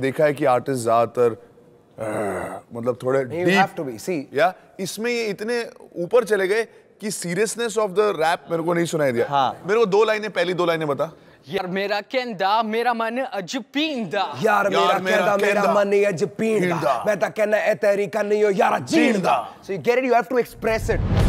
देखा है कि आर्टिस्ट ज्यादातर मतलब थोड़े डीप टू बी सी या इसमें ये इतने ऊपर चले गए कि सीरियसनेस ऑफ द रैप मेरे को नहीं सुनाई दिया हाँ. मेरे को दो लाइनें पहली दो लाइनें बता यार मेरा केंदा मेरा मन अजपींदा यार, यार मेरा केंदा मेरा मन पींदा मैं तो कहना है तेरी करनी हो यार जींदा so you get it you have to express it